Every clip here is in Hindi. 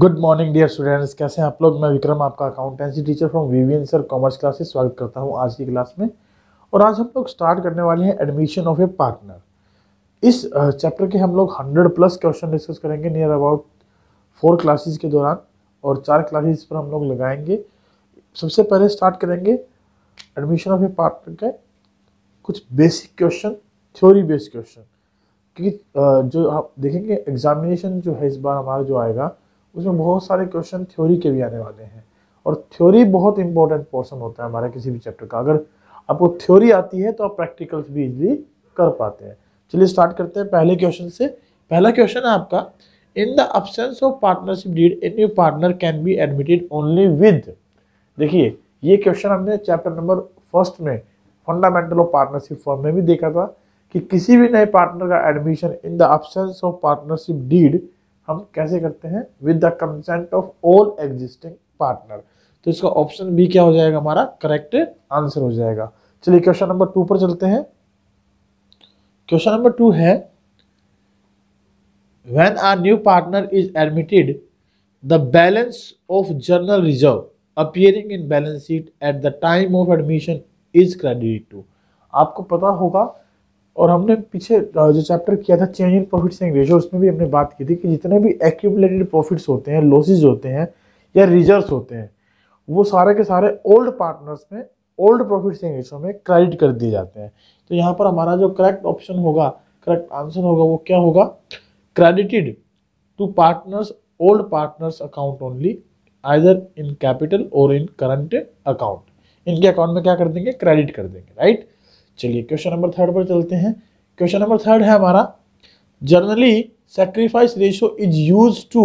गुड मॉर्निंग डियर स्टूडेंट्स कैसे हैं आप लोग मैं विक्रम आपका accountancy teacher from VVN sir commerce class से स्वागत करता हूं आज की क्लास में और आज हम लोग स्टार्ट करने वाले हैं एडमिशन ऑफ ए पार्टनर इस चैप्टर के हम लोग हंड्रेड प्लस क्वेश्चन डिस्कस करेंगे नियर अबाउट फोर क्लासेस के दौरान और चार क्लासेज पर हम लोग लगाएंगे सबसे पहले स्टार्ट करेंगे एडमिशन ऑफ ए पार्टनर के कुछ basic question theory based question क्योंकि जो आप देखेंगे एग्जामिनेशन जो है इस बार हमारा जो आएगा उसमें बहुत सारे क्वेश्चन थ्योरी के भी आने वाले हैं और थ्योरी बहुत इंपॉर्टेंट पोर्सन होता है हमारा किसी भी चैप्टर का अगर आपको थ्योरी आती है तो आप प्रैक्टिकल्स भी इजली कर पाते हैं चलिए स्टार्ट करते हैं पहले क्वेश्चन से पहला क्वेश्चन है आपका in the absence of partnership deed a new partner can be admitted only with देखिए ये क्वेश्चन हमने चैप्टर नंबर फर्स्ट में फंडामेंटल ऑफ पार्टनरशिप फॉर्म में भी देखा था कि किसी भी नए पार्टनर का admission in the absence of partnership deed हम कैसे करते हैं with the consent of all existing partner तो इसका ऑप्शन बी क्या हो जाएगा हमारा करेक्ट आंसर हो जाएगा चलिए क्वेश्चन नंबर टू पर चलते हैं क्वेश्चन नंबर टू है when are new partner is admitted the balance of general reserve appearing in balance sheet at the time of admission is credit to आपको पता होगा और हमने पीछे जो चैप्टर किया था चेंज इन प्रॉफिट एंड उसमें भी हमने बात की थी कि जितने भी एक्यूमलेटेड प्रॉफिट्स होते हैं लॉसेज होते हैं या रिजर्व होते हैं वो सारे के सारे ओल्ड पार्टनर्स में ओल्ड प्रॉफिट एंड में क्रेडिट कर दिए जाते हैं तो यहाँ पर हमारा जो करेक्ट ऑप्शन होगा करेक्ट आंसर होगा वो क्या होगा credited to partners old partners account only either in capital और इन करंट अकाउंट इनके अकाउंट में क्या कर देंगे क्रेडिट कर देंगे राइट right? चलिए क्वेश्चन नंबर थर्ड पर चलते हैं क्वेश्चन नंबर थर्ड है हमारा generally sacrifice ratio is use to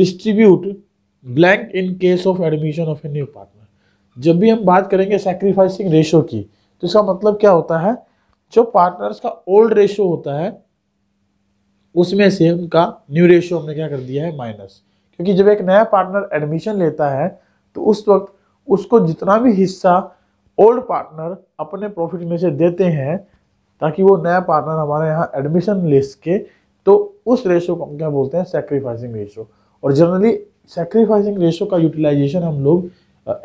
distribute blank in case of admission of a new partner जब भी हम बात करेंगे सेक्रीफाइसिंग रेशो की तो इसका मतलब क्या होता है जो पार्टनर्स का ओल्ड रेशो होता है उसमें से उनका न्यू रेशो हमने क्या कर दिया है माइनस क्योंकि जब एक नया पार्टनर एडमिशन लेता है तो उस वक्त उसको जितना भी हिस्सा ओल्ड पार्टनर अपने प्रॉफिट में से देते हैं ताकि वो नया पार्टनर हमारे यहाँ एडमिशन ले सके तो उस रेशो को हम क्या बोलते हैं सेक्रीफाइसिंग रेशो और जनरली सेक्रीफाइसिंग रेशो का यूटिलाइजेशन हम लोग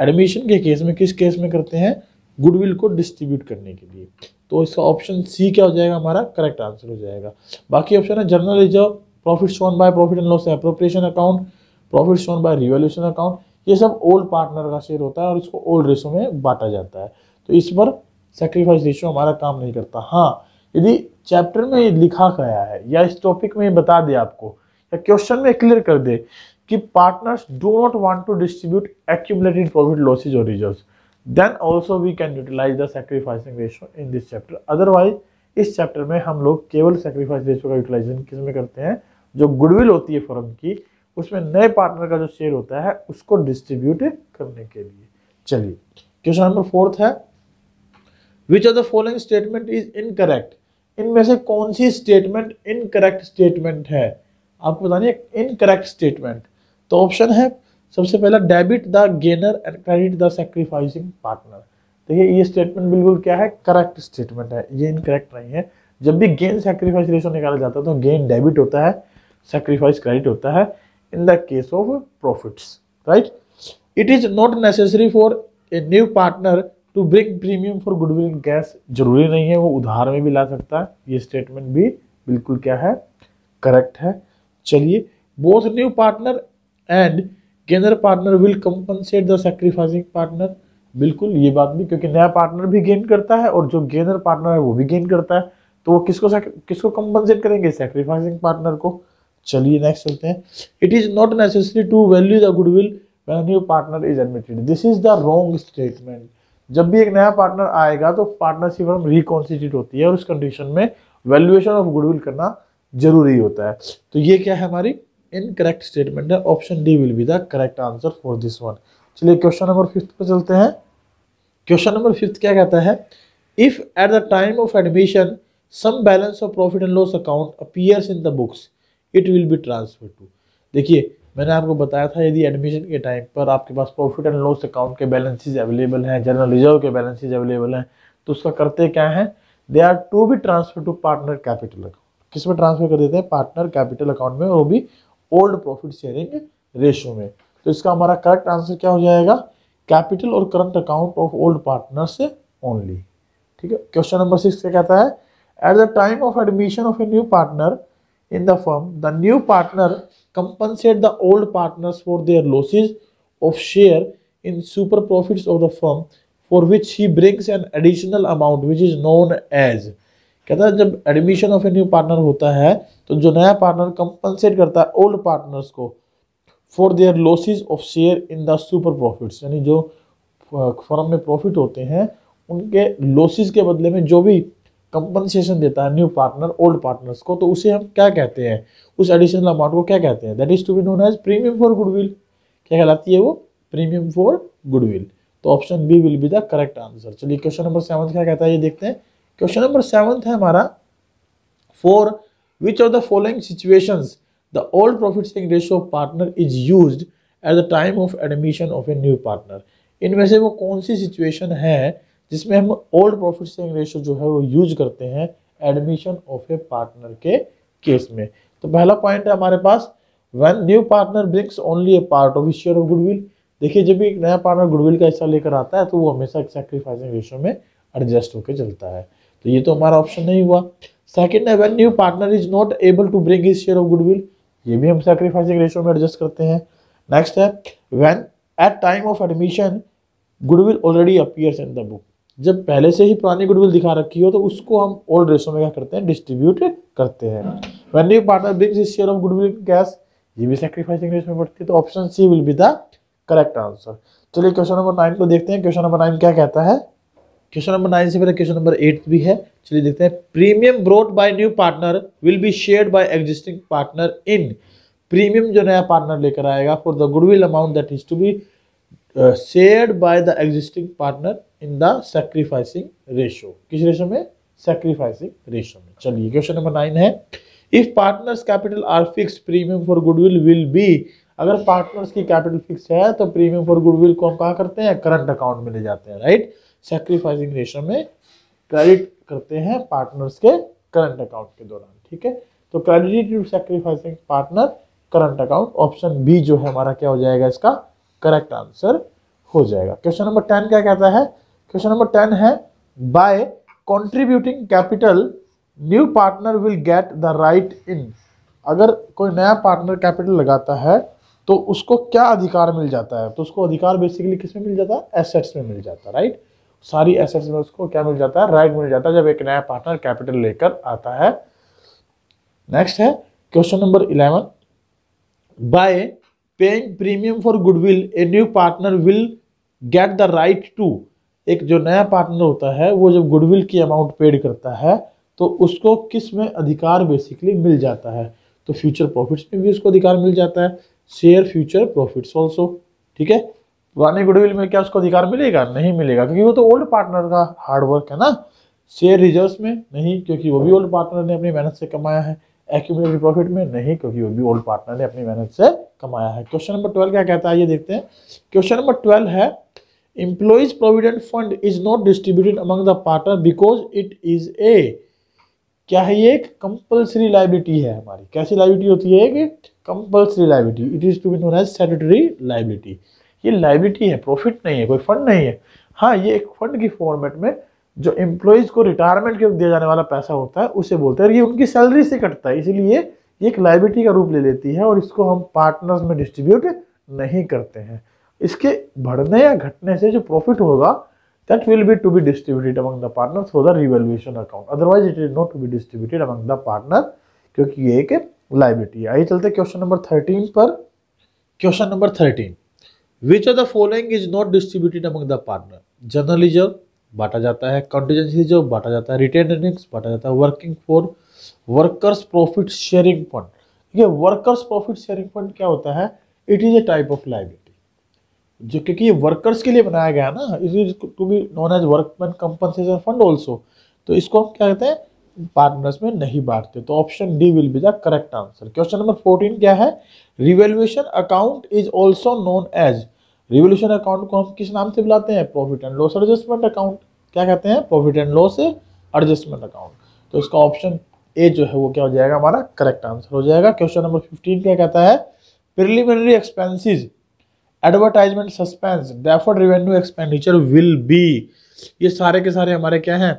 एडमिशन के केस में किस केस में करते हैं गुडविल को डिस्ट्रीब्यूट करने के लिए तो इसका ऑप्शन सी क्या हो जाएगा हमारा करेक्ट आंसर हो जाएगा बाकी ऑप्शन है general reserve profit shown by profit and loss appropriation account profit shown by revolution account ये सब ओल्ड पार्टनर का शेयर होता है और इसको ओल्ड रेशो में बांटा जाता है तो इस पर सेक्रीफाइस रेशो हमारा काम नहीं करता हाँ यदि चैप्टर में लिखा गया है या इस टॉपिक में बता दे आपको या क्वेश्चन में क्लियर कर दे कि partners do not want to distribute accumulated profit losses और reserve then also we can utilize the sacrificing ratio in this chapter otherwise इस चैप्टर में हम लोग केवल सेक्रीफाइस रेशो का यूटिलाइजेशन किस में करते हैं जो गुडविल होती है फॉर्म की उसमें नए पार्टनर का जो शेयर होता है उसको डिस्ट्रीब्यूट करने के लिए चलिए क्वेश्चन नंबर फोर्थ है which are the following statement is incorrect इनमें से कौन सी स्टेटमेंट इनकरेक्ट स्टेटमेंट है आपको बतानी है इनकरेक्ट स्टेटमेंट तो ऑप्शन है सबसे पहला debit the gainer and credit the sacrificing partner देखिए ये स्टेटमेंट बिल्कुल क्या है करेक्ट स्टेटमेंट है ये इनकरेक्ट नहीं है जब भी गेन सेक्रीफाइस रेशो निकाला जाता है तो गेन डेबिट होता है सेक्रीफाइस क्रेडिट होता है in the case of profits, right? It is not necessary for a new partner to bring premium for goodwill in cash जरूरी नहीं है वो उधार में भी ला सकता है ये स्टेटमेंट भी बिल्कुल क्या है करेक्ट है चलिए both new partner and gainer partner will compensate the sacrificing partner बिल्कुल ये बात भी क्योंकि नया पार्टनर भी गेन करता है और जो गेनर पार्टनर है वो भी गेन करता है तो वो किसको किसको कंपनसेट करेंगे सेक्रीफाइसिंग पार्टनर को चलिए नेक्स्ट चलते हैं it is not necessary to value the goodwill when new partner is admitted this is the wrong statement जब भी एक नया पार्टनर आएगा तो पार्टनरशिप हम रिकॉन्स्टिट्यूट होती है और उस कंडीशन में वैल्यूएशन ऑफ गुडविल करना जरूरी होता है तो ये क्या है हमारी इनकरेक्ट स्टेटमेंट है option D will be the correct answer for this one चलिए क्वेश्चन नंबर फिफ्थ पर चलते हैं क्वेश्चन नंबर फिफ्थ क्या कहता है if at the time of admission some balance of profit and loss account appears in the books it will be transfer to देखिए मैंने आपको बताया था यदि एडमिशन के टाइम पर आपके पास प्रॉफिट एंड लॉस अकाउंट के बैलेंसेज अवेलेबल हैं जनरल रिजर्व के बैलेंसेज अवेलेबल हैं तो उसका करते क्या है they are to be transfer to partner capital account किस में ट्रांसफर कर देते हैं पार्टनर कैपिटल अकाउंट में वो भी ओल्ड प्रॉफिट शेयरिंग रेशो में तो इसका हमारा करेक्ट आंसर क्या हो जाएगा कैपिटल और current account of old partner से ओनली ठीक है क्वेश्चन नंबर सिक्स क्या कहता है at the time of admission of a new partner in the firm, the new partner compensate the old partners for their losses of share in super profits of the firm for which he brings an additional amount which is known as कहता है जब admission of a new partner होता है तो जो नया पार्टनर कंपनसेट करता है ओल्ड पार्टनर्स को for their losses of share in the super profits यानी जो फर्म में प्रॉफिट होते हैं उनके लॉसेस के बदले में जो भी कंपनसेशन देता है न्यू पार्टनर ओल्ड पार्टनर्स को तो उसे हम क्या कहते हैं उस एडिशनल अमाउंट को क्या कहते हैं that is to be known as premium for goodwill क्या कहलाती है वो प्रीमियम फॉर गुडविल तो option B will be the correct answer चलिए क्वेश्चन नंबर सेवन क्या कहता है ये देखते हैं क्वेश्चन नंबर सेवन है हमारा for which are the following situation the old profit saving ratio of partner is use at the time of admission of a new partner इनमें से वो कौन सी सिचुएशन है जिसमें हम ओल्ड प्रॉफिट सेविंग रेशो जो है वो यूज करते हैं एडमिशन ऑफ ए पार्टनर के केस में तो पहला पॉइंट है हमारे पास one new partner brings only a part of share of goodwill देखिए जब भी एक नया पार्टनर गुडविल का हिस्सा लेकर आता है तो वो हमेशा सेक्रीफाइसिंग रेशो में एडजस्ट होकर चलता है तो ये तो हमारा ऑप्शन नहीं हुआ सेकेंड है when new partner is not able to bring is share of goodwill ये भी हम सेक्रीफाइसिंग रेशो में एडजस्ट करते हैं नेक्स्ट है when at time of admission goodwill already appears in the book जब पहले से ही पुरानी गुडविल दिखा रखी हो तो उसको हम ओल्ड रेशो में क्या करते हैं डिस्ट्रीब्यूट करते हैं when you partner brings is share of goodwill cash ये भी सेक्रीफाइसिंग रेशो में पड़ती है तो option C will be the correct answer चलिए क्वेश्चन नंबर नाइन को देखते हैं क्वेश्चन नंबर नाइन क्या कहता है क्वेश्चन नंबर नाइन से पहले क्वेश्चन नंबर एट भी है चलिए देखते हैं premium brought by new partner will be share by existing partner in premium जो नया पार्टनर लेकर आएगा for the goodwill amount that is to be shared by the existing partner in the sacrificing ratio किस रेशो में सेक्रीफाइसिंग रेशो में चलिए क्वेश्चन नंबर नाइन है if partners capital are fix premium for goodwill will be अगर पार्टनर्स की कैपिटल फिक्स है तो प्रीमियम फॉर गुडविल को हम कहा करते हैं करंट अकाउंट में ले जाते हैं राइट सेक्रीफाइसिंग रेशो में क्रेडिट करते हैं पार्टनर्स के करंट अकाउंट के दौरान ठीक है तो credit to sacrificing partner current account option B जो है हमारा क्या हो जाएगा इसका करेक्ट आंसर हो जाएगा क्वेश्चन नंबर टेन क्या कहता है क्वेश्चन नंबर टेन है by contributing capital new partner will get the right in अगर कोई नया पार्टनर कैपिटल लगाता है तो उसको क्या अधिकार मिल जाता है तो उसको अधिकार बेसिकली किस में मिल जाता है एसेट्स में मिल जाता है राइट सारी एसेट्स में उसको क्या मिल जाता है राइट मिल जाता है जब एक नया पार्टनर कैपिटल लेकर आता है नेक्स्ट है question number eleven by paying premium for goodwill a new partner will get the right to एक जो नया पार्टनर होता है वो जब गुडविल की अमाउंट पेड करता है तो उसको किस में अधिकार बेसिकली मिल जाता है तो फ्यूचर प्रॉफिट्स में भी उसको अधिकार मिल जाता है शेयर फ्यूचर प्रॉफिट्स ऑल्सो ठीक है पुराने गुडविल में क्या उसको अधिकार मिलेगा नहीं मिलेगा क्योंकि वो तो ओल्ड पार्टनर का हार्डवर्क है ना शेयर रिजर्व्स में नहीं क्योंकि वो भी ओल्ड पार्टनर ने अपनी मेहनत से कमाया है एक्यूमुलेटेड प्रॉफिट में नहीं क्योंकि वो भी ओल्ड पार्टनर ने अपनी मेहनत से कमाया है क्वेश्चन नंबर ट्वेल्व क्या कहता है ये देखते हैं क्वेश्चन नंबर ट्वेल्व है employees provident fund is not distributed among the partner because it is a क्या है ये एक कंपल्सरी लाइबिलिटी है हमारी कैसी लाइबिलिटी होती है एक compulsory liability it is to be known as statutory liability ये लाइबिलिटी है प्रॉफिट नहीं है कोई फंड नहीं है हाँ ये एक फंड की फॉर्मेट में जो एम्प्लॉयज़ को रिटायरमेंट के दिया जाने वाला पैसा होता है उसे बोलते हैं ये उनकी सैलरी से कटता है इसीलिए ये एक लाइबिलिटी का रूप ले लेती है और इसको हम पार्टनर्स में डिस्ट्रीब्यूट नहीं करते हैं इसके बढ़ने या घटने से जो प्रॉफिट होगा that will be to be distributed among the partner for the revaluation account otherwise it is not to be distributed among the partner क्योंकि ये एक लाइबिलिटी है आइए चलते क्वेश्चन नंबर थर्टीन पर question number thirteen which are the following is not distributed among the partner general reserve बांटा जाता है कंटीजेंसी रिजर्व बांटा जाता है रिटेन अर्निंग्स बांटा जाता है working for workers profit sharing fund ये वर्कर्स प्रॉफिट शेयरिंग फंड क्या होता है it is a type of liability जो क्योंकि ये वर्कर्स के लिए बनाया गया ना to be known as workman compensation fund also तो इसको हम क्या कहते हैं पार्टनर्स में नहीं बांटते तो option D will be the correct answer question number fourteen क्या है revaluation account is also known as revolution account को हम किस नाम से बुलाते हैं profit and loss adjustment account क्या कहते हैं profit and loss adjustment account तो इसका ऑप्शन ए जो है वो क्या हो जाएगा हमारा करेक्ट आंसर हो जाएगा क्वेश्चन नंबर फिफ्टीन क्या कहता है preliminary expenses advertisement suspense deferred revenue expenditure will be ये सारे के सारे हमारे क्या हैं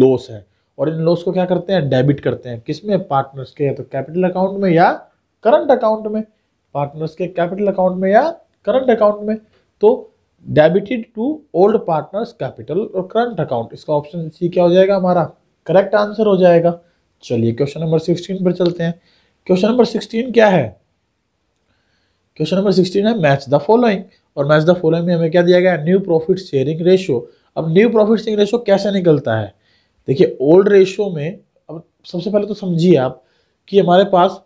लॉस है और इन लॉस को क्या करते हैं डेबिट करते हैं किस में पार्टनर्स के तो कैपिटल अकाउंट में या करंट अकाउंट में पार्टनर्स के कैपिटल अकाउंट में या करंट अकाउंट में तो debited to old partners capital और करंट अकाउंट इसका ऑप्शन सी क्या हो जाएगा हमारा करेक्ट आंसर हो जाएगा चलिए क्वेश्चन नंबर सिक्सटीन पर चलते हैं क्वेश्चन नंबर सिक्सटीन क्या है क्वेश्चन नंबर सिक्सटीन है मैच द फॉलोइंग और मैच द फॉलोइंग में हमें क्या दिया गया है न्यू प्रॉफिट शेयरिंग रेशियो अब न्यू प्रॉफिट शेयरिंग रेशियो कैसे निकलता है देखिए ओल्ड रेशियो में अब सबसे पहले तो समझिए आप कि हमारे पास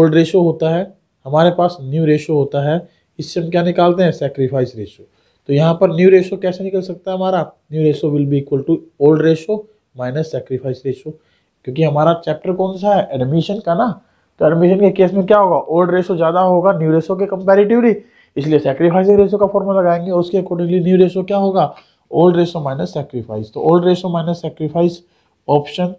ओल्ड रेशियो होता है हमारे पास न्यू रेशियो होता है इससे हम क्या निकालते हैं सेक्रीफाइस रेशियो तो यहाँ पर न्यू रेशियो कैसे निकल सकता है हमारा new ratio will be equal to old ratio minus sacrifice ratio क्योंकि हमारा चैप्टर कौन सा है एडमिशन का ना तो एडमिशन के केस में क्या होगा ओल्ड रेशो ज़्यादा होगा न्यू रेशो के कंपेरेटिवली इसलिए सेक्रीफाइसिंग रेशो का फॉर्मूला लगाएंगे उसके अकॉर्डिंगली न्यू रेशो क्या होगा ओल्ड रेशो माइनस सेक्रीफाइस तो old ratio minus sacrifice option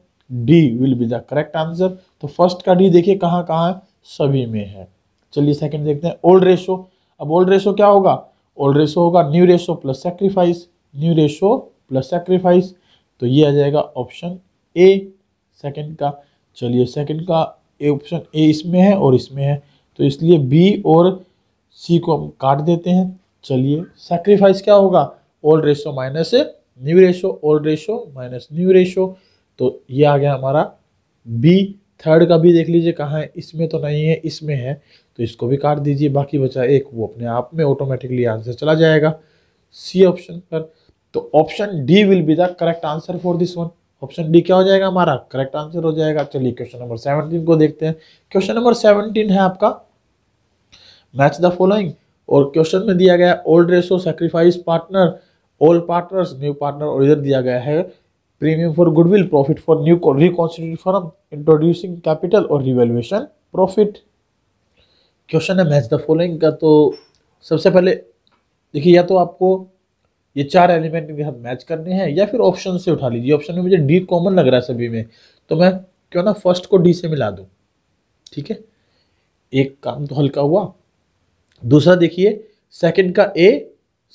D will be the correct answer तो फर्स्ट का डी देखिए कहाँ कहाँ सभी में है चलिए सेकेंड देखते हैं ओल्ड रेशो अब ओल्ड रेशो क्या होगा ओल्ड रेशो होगा new ratio plus sacrifice new ratio plus sacrifice तो ये आ जाएगा ऑप्शन ए सेकेंड का चलिए सेकेंड का ए ऑप्शन ए इसमें है और इसमें है तो इसलिए बी और सी को हम काट देते हैं चलिए सेक्रीफाइस क्या होगा old ratio minus new ratio old ratio minus new ratio तो ये आ गया हमारा बी थर्ड का भी देख लीजिए कहाँ है इसमें तो नहीं है इसमें है तो इसको भी काट दीजिए बाकी बचा एक वो अपने आप में ऑटोमेटिकली आंसर चला जाएगा सी ऑप्शन पर तो option D will be the correct answer for this one option D क्या हो जाएगा हमारा करेक्ट आंसर हो जाएगा चलिए क्वेश्चन नंबर सेवनटीन को देखते हैं क्वेश्चन नंबर सेवनटीन है आपका मैच द फॉलोइंग और क्वेश्चन में दिया गया old ratio sacrifice partner old partners new partner और इधर दिया गया है premium for goodwill profit for new reconstitute firm introducing capital और रिवेल्युएशन प्रॉफिट क्वेश्चन है मैच द फॉलोइंग का तो सबसे पहले देखिए या तो आपको ये चार एलिमेंट भी हम मैच करने हैं या फिर ऑप्शन से उठा लीजिए ऑप्शन में मुझे डी कॉमन लग रहा है सभी में तो मैं क्यों ना फर्स्ट को डी से मिला दूँ ठीक है एक काम तो हल्का हुआ दूसरा देखिए सेकेंड का ए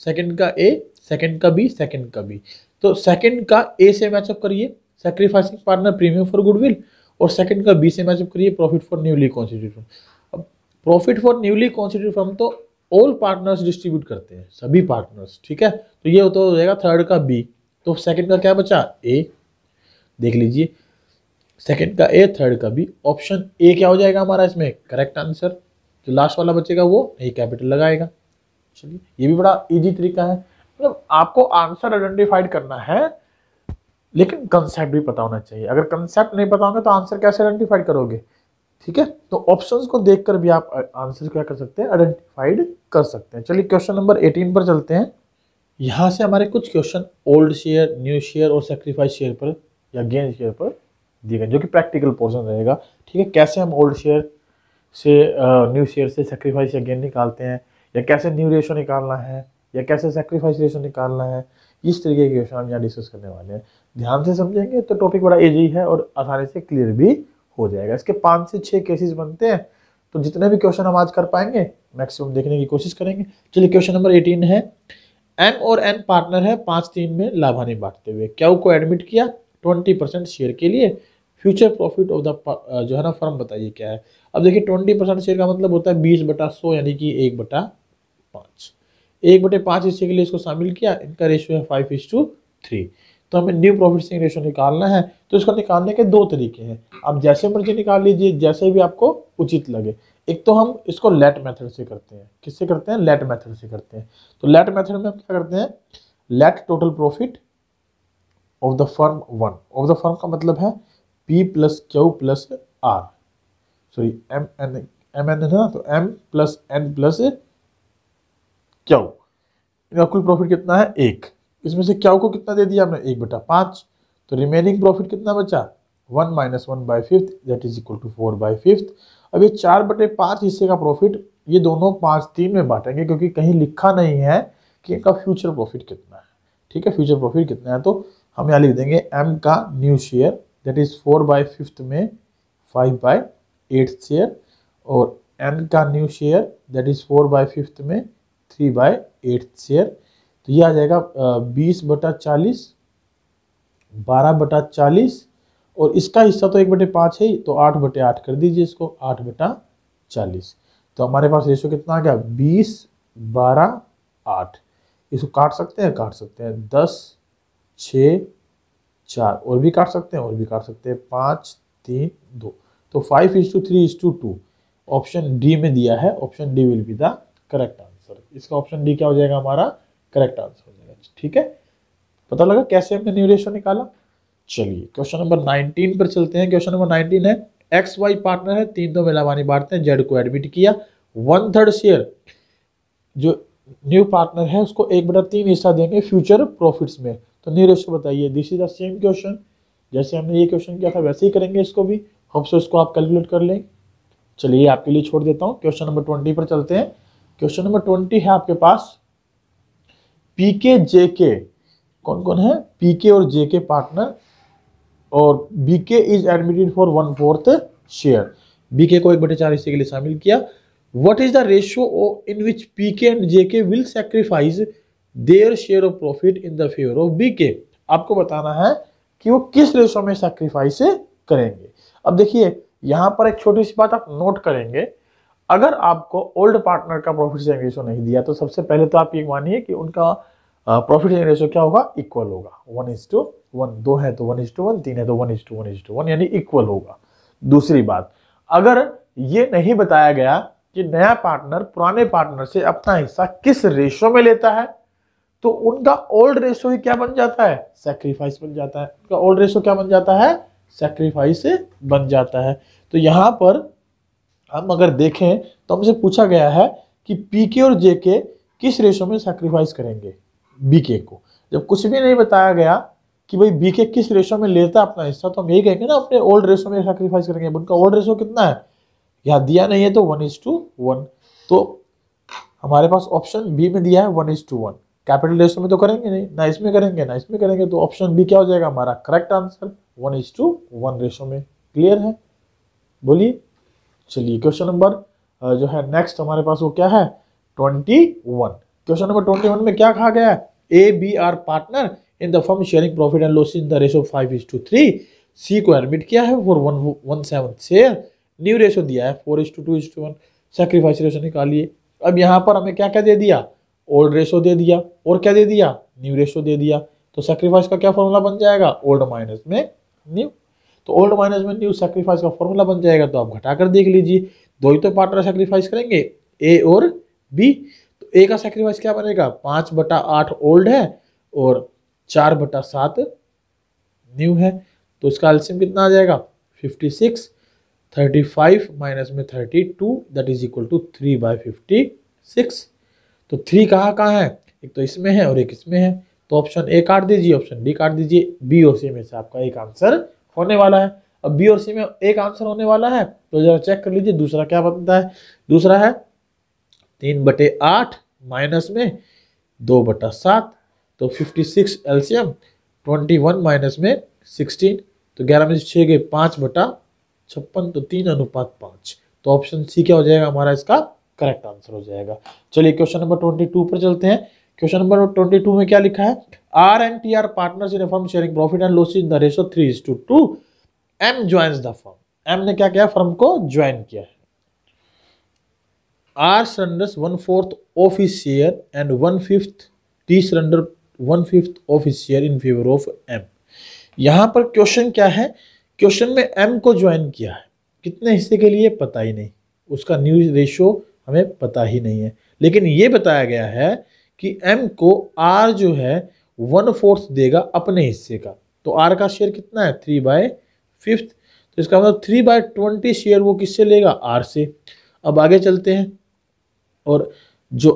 सेकेंड का ए सेकेंड का बी सेकेंड का बी तो सेकेंड का ए से मैचअप करिए sacrificing partner premium for goodwill और सेकेंड का बी से मैचअप करिए profit for newly constitute form अब profit for newly constitute form तो ऑल पार्टनर्स डिस्ट्रीब्यूट करते हैं सभी पार्टनर्स ठीक है तो ये होता तो हो जाएगा थर्ड का बी तो सेकंड का क्या बचा ए देख लीजिए सेकंड का ए थर्ड का बी ऑप्शन ए क्या हो जाएगा हमारा इसमें करेक्ट आंसर जो लास्ट वाला बचेगा वो नहीं कैपिटल लगाएगा चलिए ये भी बड़ा इजी तरीका है मतलब तो आपको आंसर आइडेंटिफाइड करना है लेकिन कंसेप्ट भी पता होना चाहिए अगर कंसेप्ट नहीं पता होगा तो आंसर कैसे आइडेंटिफाइड करोगे ठीक है तो ऑप्शंस को देखकर भी आप आंसर क्या कर सकते हैं आइडेंटिफाइड कर सकते हैं चलिए क्वेश्चन नंबर 18 पर चलते हैं यहाँ से हमारे कुछ question old share new share और सेक्रीफाइस शेयर पर या गेन शेयर पर दिए गए जो कि प्रैक्टिकल पोर्सन रहेगा ठीक है कैसे हम ओल्ड शेयर से न्यू शेयर से सेक्रीफाइस या गेन निकालते हैं या कैसे न्यू रेशो निकालना है या कैसे सेक्रीफाइस रेशो निकालना है इस तरीके के क्वेश्चन हम यहाँ डिस्कस करने वाले हैं ध्यान से समझेंगे तो टॉपिक बड़ा ईजी है और आसानी से क्लियर भी हो जाएगा इसके पाँच से छः केसेस बनते हैं तो जितने भी क्वेश्चन हम आज कर पाएंगे मैक्सिमम देखने की कोशिश करेंगे चलिए क्वेश्चन नंबर एटीन है एम और एन पार्टनर है पाँच तीन में लाभानी बांटते हुए क्या को एडमिट किया ट्वेंटी परसेंट शेयर के लिए फ्यूचर प्रॉफिट ऑफ द जो है ना फर्म बताइए क्या है अब देखिए ट्वेंटी परसेंट शेयर का मतलब होता है बीस बटा सौ यानी कि एक बटा पाँच एक बटे पाँच हिस्से के लिए इसको शामिल किया इनका रेशियो है फाइव इज टू थ्री तो हमें न्यू प्रॉफिट सेविंग रेशो निकालना है तो इसको निकालने के दो तरीके हैं आप जैसे मर्जी निकाल लीजिए जैसे भी आपको उचित लगे एक तो हम इसको लेट मेथड से करते हैं किससे करते हैं लेट मेथड से करते हैं तो लेट मेथड में हम क्या करते हैं let total profit of the firm one of the firm का मतलब है P plus Q plus R sorry M N M N है ना तो M plus N plus Q इनका कुल प्रॉफिट कितना है एक इसमें से क्या को कितना दे दिया हमने एक बटा पाँच तो रिमेनिंग प्रॉफिट कितना बचा one minus one by fifth that is equal to four by fifth अब ये चार बटे पाँच हिस्से का प्रॉफिट ये दोनों पाँच तीन में बांटेंगे क्योंकि कहीं लिखा नहीं है कि इनका फ्यूचर प्रॉफिट कितना है ठीक है फ्यूचर प्रॉफिट कितना है तो हम यहाँ लिख देंगे एम का new share that is four by fifth में फाइव बाई एट्थ शेयर और एन का new share that is four by fifth में थ्री बाई एट्थ शेयर तो ये आ जाएगा बीस बटा चालीस बारह बटा चालीस और इसका हिस्सा तो एक बटे पाँच है तो आठ बटे आठ कर दीजिए इसको आठ बटा चालीस तो हमारे पास रेशो कितना आ गया बीस बारह आठ इसको काट सकते हैं काट सकते हैं दस छ चार और भी काट सकते हैं और भी काट सकते हैं पाँच तीन दो तो five is to three is to two option D में दिया है option D will be the correct answer इसका ऑप्शन डी क्या हो जाएगा हमारा करेक्ट आंसर हो जाएगा ठीक है पता लगा कैसे हमने न्यू रेशो निकाला चलिए क्वेश्चन नंबर नाइनटीन पर चलते हैं क्वेश्चन नंबर नाइनटीन है एक्स वाई पार्टनर है तीन दो मिलावानी बांटते हैं जेड को एडमिट किया वन थर्ड शेयर जो न्यू पार्टनर है उसको एक बटा तीन हिस्सा देंगे फ्यूचर प्रॉफिट्स में तो न्यू रेशो बताइए this is the same question जैसे हमने ये क्वेश्चन किया था वैसे ही करेंगे इसको भी हम से इसको आप कैलकुलेट कर लें चलिए आपके लिए छोड़ देता हूँ क्वेश्चन नंबर ट्वेंटी पर चलते हैं क्वेश्चन नंबर ट्वेंटी है आपके पास पीके जेके कौन कौन है पीके और जेके पार्टनर और BK is admitted for one fourth share BK को एक बटे चार हिस्से के लिए शामिल किया what is the ratio in which PK and JK will sacrifice their share of profit in the favour of BK आपको बताना है कि वो किस रेशो में सेक्रीफाइस करेंगे अब देखिए यहां पर एक छोटी सी बात आप नोट करेंगे अगर आपको ओल्ड पार्टनर का प्रॉफिट शेयरिंग रेशियो नहीं दिया तो सबसे पहले तो आप ये मानिए कि उनका प्रॉफिट शेयरिंग रेशियो क्या होगा इक्वल होगा वन इज टू वन दो है तो वन इज टू वन तीन है तो one is to one is to one यानी इक्वल होगा दूसरी बात अगर ये नहीं बताया गया कि नया पार्टनर पुराने पार्टनर से अपना हिस्सा किस रेशो में लेता है तो उनका ओल्ड रेशो ही क्या बन जाता है सेक्रीफाइस बन जाता है उनका ओल्ड रेशो क्या बन जाता है सेक्रीफाइस बन जाता है तो यहां पर हम अगर देखें तो हमसे पूछा गया है कि पी के और जे के किस रेशो में सेक्रीफाइस करेंगे बी के को जब कुछ भी नहीं बताया गया कि भाई बी के किस रेशो में लेता है अपना हिस्सा तो हम यही कहेंगे ना अपने ओल्ड रेशो में सेक्रीफाइस करेंगे उनका ओल्ड रेशो कितना है या दिया नहीं है तो वन इज टू वन तो हमारे पास ऑप्शन बी में दिया है one is to one capital ratio में तो करेंगे नहीं ना इसमें करेंगे ना इसमें करेंगे तो ऑप्शन बी क्या हो जाएगा हमारा correct answer one is to one ratio में क्लियर है बोलिए चलिए क्वेश्चन नंबर जो है नेक्स्ट हमारे पास वो क्या है twenty one question number twenty one में क्या कहा गया है A B R partner in the firm sharing profit and loss in the ratio five is to three C को एडमिट किया है for one one seven share new ratio दिया है four is to two is to one sacrifice ratio निकालिए अब यहाँ पर हमें क्या क्या दे दिया ओल्ड रेशो दे दिया और क्या दे दिया न्यू रेशो दे दिया तो सेक्रीफाइस का क्या फॉर्मूला बन जाएगा ओल्ड माइनस में न्यू तो ओल्ड माइनस में न्यू सेक्रीफाइस का फॉर्मूला बन जाएगा तो आप घटा कर देख लीजिए दो ही तो पार्टनर सेक्रीफाइस करेंगे ए और बी तो ए का सेक्रीफाइस क्या बनेगा पाँच बटा आठ ओल्ड है और चार बटा सात न्यू है तो इसका एल्सियम कितना आ जाएगा fifty six thirty five minus में thirty two that is equal to three by fifty six तो थ्री कहाँ कहाँ है एक तो इसमें है और एक इसमें है तो ऑप्शन ए काट दीजिए ऑप्शन डी काट दीजिए बी और सी में से आपका एक आंसर होने वाला है अब बी और सी में एक आंसर होने वाला है तो जरा चेक कर लीजिए दूसरा क्या बनता है दूसरा है तीन बटे आठ माइनस में दो बटा सात तो fifty six LCM twenty one minus में सिक्सटीन तो ग्यारह में से छः गए पाँच बटा छप्पन तो तीन अनुपात पाँच तो ऑप्शन सी क्या हो जाएगा हमारा इसका करेक्ट आंसर हो जाएगा चलिए क्वेश्चन नंबर ट्वेंटी टू पर चलते हैं क्वेश्चन नंबर ट्वेंटी टू में क्या लिखा है RNTR partners in a firm sharing profit and loss in the ratio three is to two M join the firm M ने क्या किया फर्म को ज्वाइन किया है आर सरेंडर वन फोर्थ ऑफिसियर and one fifth T surrender one fifth ऑफिसियर इन फेवर ऑफ एम यहां पर क्वेश्चन क्या है क्वेश्चन में एम को ज्वाइन किया है कितने हिस्से के लिए पता ही नहीं उसका न्यूज रेशो हमें पता ही नहीं है लेकिन ये बताया गया है कि एम को आर जो है वन फोर्थ देगा अपने हिस्से का तो आर का शेयर कितना है थ्री बाय फिफ्थ तो इसका मतलब थ्री बाय ट्वेंटी शेयर वो किससे लेगा आर से अब आगे चलते हैं और जो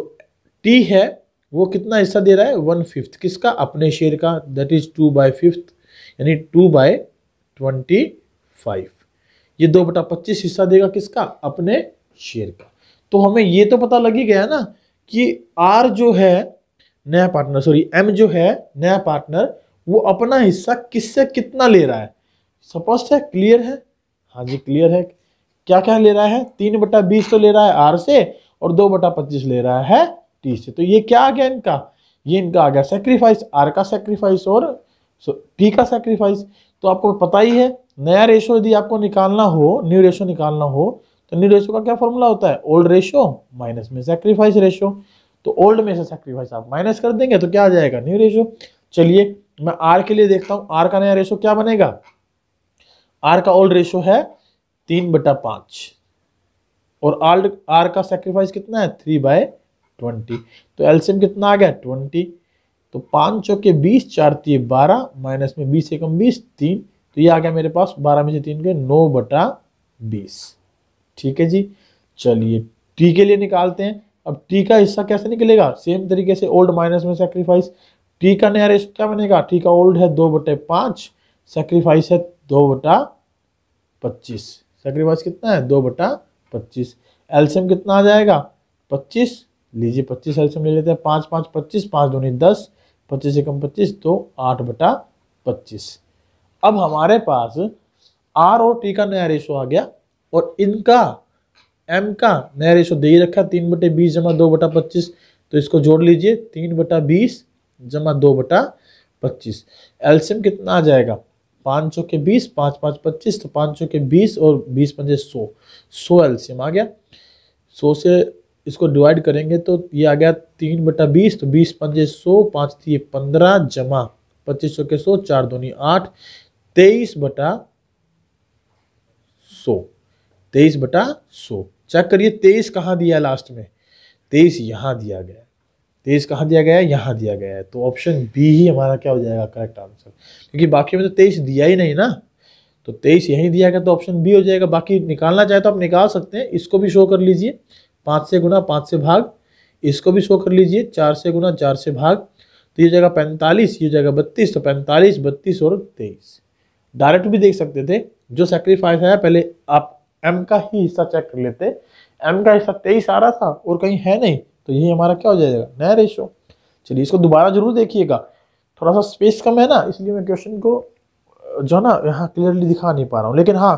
टी है वो कितना हिस्सा दे रहा है वन फिफ्थ किसका अपने शेयर का that is two by fifth यानी टू बाय ट्वेंटी फाइव ये दो बटा पच्चीस हिस्सा देगा किसका अपने शेयर का तो हमें ये तो पता लग ही गया ना कि आर जो है नया पार्टनर सॉरी एम जो है नया पार्टनर वो अपना हिस्सा किससे कितना ले रहा है स्पष्ट है क्लियर है हाँ जी क्लियर है क्या क्या ले रहा है तीन बटा बीस तो ले रहा है आर से और दो बटा पच्चीस ले रहा है टी से तो ये क्या आ गया इनका ये इनका आ गया सेक्रीफाइस आर का सेक्रीफाइस और टी का सेक्रीफाइस तो आपको पता ही है नया रेशो यदि आपको निकालना हो न्यू रेशो निकालना हो तो न्यू रेशो का क्या फॉर्मूला होता है ओल्ड रेशो माइनस में सेक्रीफाइस रेशो तो ओल्ड में से सेक्रीफाइस आप माइनस कर देंगे तो क्या आ जाएगा न्यू रेशो चलिए मैं आर के लिए देखता हूँ आर का नया रेशो क्या बनेगा आर का ओल्ड रेशो है तीन बटा पांच और आल्ड आर का सेक्रीफाइस कितना है थ्री बाय ट्वेंटी तो एल्सियम कितना आ गया ट्वेंटी तो पाँच चौके बीस चार तीन बारह माइनस में बीस एकम बीस तीन तो ये आ गया मेरे पास बारह में से तीन के नौ बटा बीस ठीक है जी चलिए टी के लिए निकालते हैं अब टी का हिस्सा कैसे निकलेगा सेम तरीके से ओल्ड माइनस में सेक्रीफाइस टी का नया रेस्ट क्या बनेगा टी का ओल्ड है दो बटे पाँच सेक्रीफाइस है दो बटा पच्चीस सेक्रीफाइस कितना है दो बटा पच्चीस एल्शियम कितना आ जाएगा पच्चीस लीजिए पच्चीस एल्शियम ले लेते हैं पाँच पाँच पच्चीस पाँच नहीं दस पच्चीस से कम पच्चीस तो आठ बटा पच्चीस अब हमारे पास आर और टी का नया रेशो आ गया और इनका एम का नया रेशो दे ही रखा तीन बटे बीस जमा दो बटा पच्चीस तो इसको जोड़ लीजिए तीन बटा बीस जमा दो बटा पच्चीस एल्सियम कितना आ जाएगा पाँच सौ के बीस पाँच पाँच पच्चीस तो पाँच सौ के बीस और बीस पंजे सौ सौ एल्सियम आ गया सौ से इसको डिवाइड करेंगे तो ये आ गया तीन बटा बीस तो बीस पंजे सौ पाँच थी पंद्रह जमा पच्चीस सौ के सौ चार धोनी आठ तेईस बटा सौ तेईस बटा सौ चेक करिए तेईस कहाँ दिया लास्ट में तेईस यहाँ दिया गया तेईस कहाँ दिया गया है यहाँ दिया गया है तो ऑप्शन बी ही हमारा क्या हो जाएगा करेक्ट आंसर क्योंकि बाकी में तो तेईस दिया ही नहीं ना तो तेईस यहीं दिया गया तो ऑप्शन बी हो जाएगा बाकी निकालना चाहे तो आप निकाल सकते हैं इसको भी शो कर लीजिए पाँच से गुना पाँच से भाग इसको भी शो कर लीजिए चार से गुना चार से भाग तो ये जगह पैंतालीस ये जगह बत्तीस तो पैंतालीस बत्तीस और तेईस डायरेक्ट भी देख सकते थे जो सेक्रीफाइस है पहले आप एम का ही हिस्सा चेक कर लेते एम का हिस्सा तेईस आ रहा था और कहीं है नहीं तो ये हमारा क्या हो जाएगा नया रेशो चलिए इसको दोबारा जरूर देखिएगा थोड़ा सा स्पेस कम है ना इसलिए मैं क्वेश्चन को जो ना यहाँ क्लियरली दिखा नहीं पा रहा हूँ लेकिन हाँ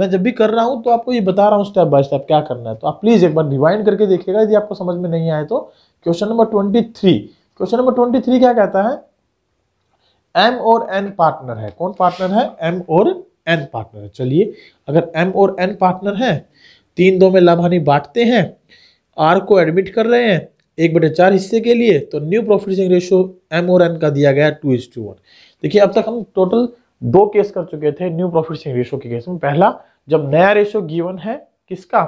मैं जब भी कर रहा हूँ तो आपको ये बता रहा हूँ स्टेप बाय स्टेप क्या करना है तो आप प्लीज़ एक बार रिवाइंड करके देखिएगा यदि आपको समझ में नहीं आए तो question number twenty three question number twenty three क्या कहता है एम और एन पार्टनर है कौन पार्टनर है एम और एन पार्टनर है चलिए अगर एम और एन पार्टनर हैं तीन दो में लाभ हानि बांटते हैं आर को एडमिट कर रहे हैं एक बटे चार हिस्से के लिए तो new profit sharing ratio M और एन का दिया गया टू इज टू वन देखिए अब तक हम टोटल दो केस कर चुके थे न्यू प्रॉफिट शेयरिंग रेशियो के केस में पहला जब नया रेशियो गिवन है किसका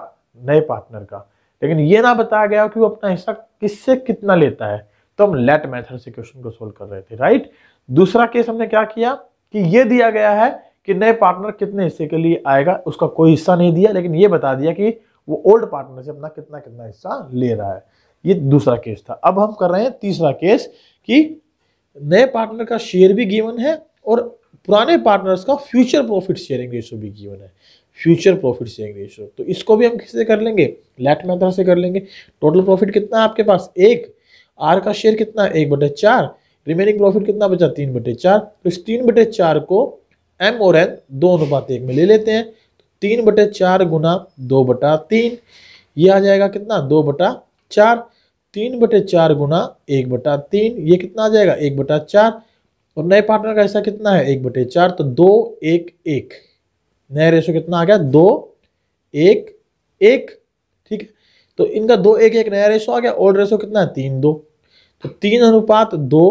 नए पार्टनर का लेकिन ये ना बताया गया कि वो अपना हिस्सा किससे कितना लेता है तो हम लेट मेथड से क्वेश्चन को सोल्व कर रहे थे राइट दूसरा केस हमने क्या किया कि ये दिया गया है कि नए पार्टनर कितने हिस्से के लिए आएगा उसका कोई हिस्सा नहीं दिया लेकिन ये बता दिया कि वो ओल्ड पार्टनर से अपना कितना कितना हिस्सा ले रहा है ये दूसरा केस था अब हम कर रहे हैं तीसरा केस कि नए पार्टनर का शेयर भी गिवन है और पुराने पार्टनर्स का फ्यूचर प्रॉफिट शेयरिंग रेशो भी गिवन है फ्यूचर प्रॉफिट शेयरिंग रेशो तो इसको भी हम किससे कर लेंगे लैट मैथड से कर लेंगे टोटल प्रॉफिट कितना है आपके पास एक आर का शेयर कितना है एक बटे चार रिमेनिंग प्रॉफिट कितना बचा तीन बटे चार तो इस तीन बटे चार को एम और एन दो अनुपात एक में ले लेते हैं तीन बटे चार गुना दो बटा तीन ये आ जाएगा कितना दो बटा चार तीन बटे चार गुना एक बटा तीन ये कितना आ जाएगा एक बटा चार और नए पार्टनर का हिस्सा कितना है एक बटे चार तो दो एक एक नया रेशो कितना आ गया दो एक एक ठीक है तो इनका दो एक एक नया रेशो आ गया ओल्ड रेशो कितना है तीन दो तो तीन अनुपात दो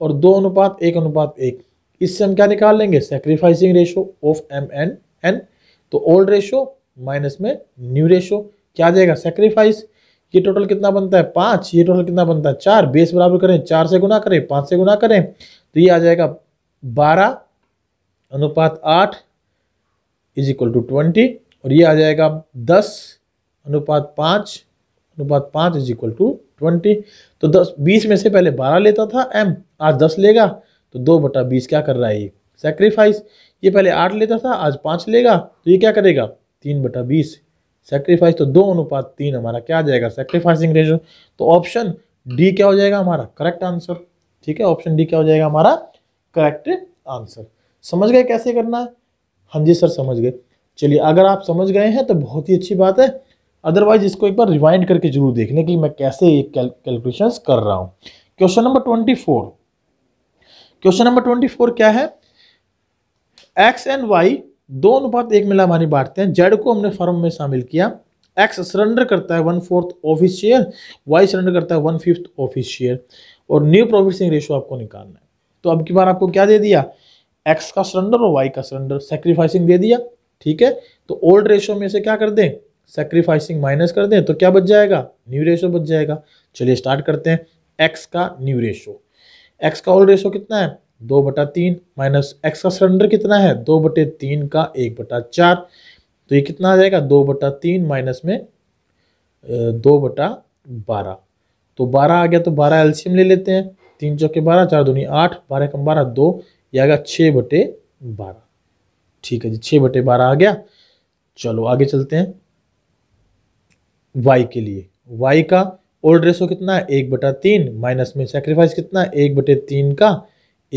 और दो अनुपात एक अनुपात एक इससे हम क्या निकाल लेंगे sacrificing ratio of M N N तो ओल्ड रेशो माइनस में न्यू रेशो क्या जाएगा सेक्रीफाइस ये टोटल कितना बनता है पाँच ये टोटल कितना बनता है चार बेस बराबर करें चार से गुना करें पाँच से गुना करें तो ये आ जाएगा बारह अनुपात आठ इज इक्वल टू ट्वेंटी और ये आ जाएगा दस अनुपात पाँच अनुपात पाँच इज इक्वल टू ट्वेंटी तो दस बीस में से पहले बारह लेता था एम आज दस लेगा तो दो बटा बीस क्या कर रहा है ये सेक्रीफाइस ये पहले आठ लेता था आज पाँच लेगा तो ये क्या करेगा तीन बटा बीस सेक्रीफाइस तो दो अनुपात तीन हमारा क्या आ जाएगा सेक्रीफाइसिंग रेशो तो ऑप्शन डी क्या हो जाएगा हमारा करेक्ट आंसर ठीक है ऑप्शन डी क्या हो जाएगा हमारा करेक्ट आंसर समझ गए कैसे करना है हाँ जी सर समझ गए चलिए अगर आप समझ गए हैं तो बहुत ही अच्छी बात है अदरवाइज इसको एक बार रिवाइंड करके जरूर देखने कि मैं कैसे ये कैलकुलेशंस कर रहा हूँ question number twenty four question number twenty four क्या है एक्स एंड वाई दो अनुपात एक मिला हमारी बांटते हैं जेड को हमने फॉर्म में शामिल किया एक्स सरेंडर करता है one fourth of Y surrender करता है वन फिफ्थ ऑफ शेयर और न्यू प्रॉफिट रेशियो आपको निकालना है तो अब की बार आपको क्या दे दिया एक्स का सरेंडर और वाई का सरेंडर सेक्रीफाइसिंग दे दिया ठीक है तो ओल्ड रेशो में से क्या कर दें सेक्रीफाइसिंग माइनस कर दें तो क्या बच जाएगा न्यू रेशो बच जाएगा चलिए स्टार्ट करते हैं एक्स का न्यू रेशो एक्स का ऑल रेशो कितना है दो बटा तीन माइनस एक्स का सिलेंडर कितना है दो बटे तीन का एक बटा चार तो ये कितना आ जाएगा दो बटा तीन माइनस में दो बटा बारह तो बारह आ गया तो बारह एल्शियम ले लेते हैं तीन चौके बारह चार दूनी आठ बारह कम बारह दो ये आ गया छः बटे बारह ठीक है जी छः बटे बारह आ गया चलो आगे चलते हैं वाई के लिए वाई का ओल्ड रेशो कितना है एक बटा तीन माइनस में सेक्रीफाइस कितना है एक बटे तीन का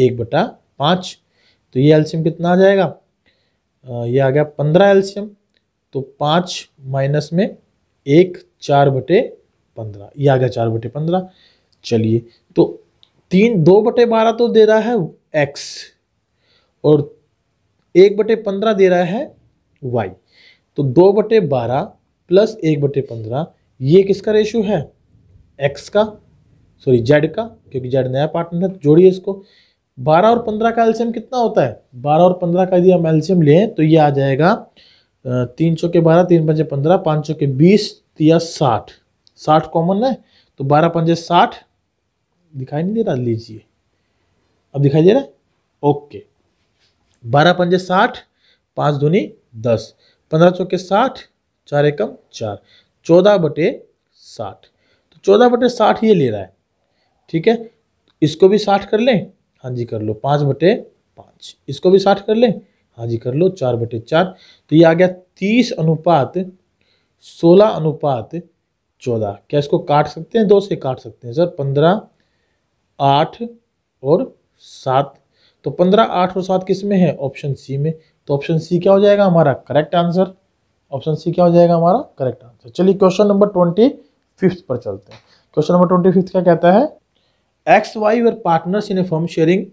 एक बटा पाँच तो ये एल्शियम कितना आ जाएगा आ, ये आ गया पंद्रह एल्शियम तो पाँच माइनस में एक चार बटे पंद्रह ये आ गया चार बटे पंद्रह चलिए तो तीन दो बटे बारह तो दे रहा है एक्स और एक बटे पंद्रह दे रहा है वाई तो दो बटे बारह प्लस एक बटे पंद्रह ये किसका रेशियो है एक्स का सॉरी जेड का क्योंकि जेड नया पार्टनर है तो जोड़िए इसको 12 और 15 का एल्शियम कितना होता है 12 और 15 का यदि हम एल्शियम लें तो ये आ जाएगा तीन सौ के बारह तीन पंजे पंद्रह पाँच सौ के बीस या साठ साठ कॉमन है तो बारह पंजे साठ दिखाई नहीं दे रहा लीजिए अब दिखाई दे रहा है ओके बारह पंजे साठ पाँच धुनी दस पंद्रह चौके साठ चार एकम चार चौदह बटे साठ चौदह बटे साठ ये ले रहा है ठीक है इसको भी साठ कर लें हाँ जी कर लो पाँच बटे पाँच इसको भी साठ कर लें हाँ जी कर लो चार बटे चार तो ये आ गया तीस अनुपात सोलह अनुपात चौदह क्या इसको काट सकते हैं दो से काट सकते हैं सर पंद्रह आठ और सात तो पंद्रह आठ और सात किस में है ऑप्शन सी में तो ऑप्शन सी क्या हो जाएगा हमारा करेक्ट आंसर ऑप्शन सी क्या हो जाएगा हमारा करेक्ट आंसर चलिए क्वेश्चन नंबर ट्वेंटी फिफ्थ पर चलते हैं क्वेश्चन नंबर ट्वेंटी फिफ्थ क्या कहता है X Y were partners in a firm sharing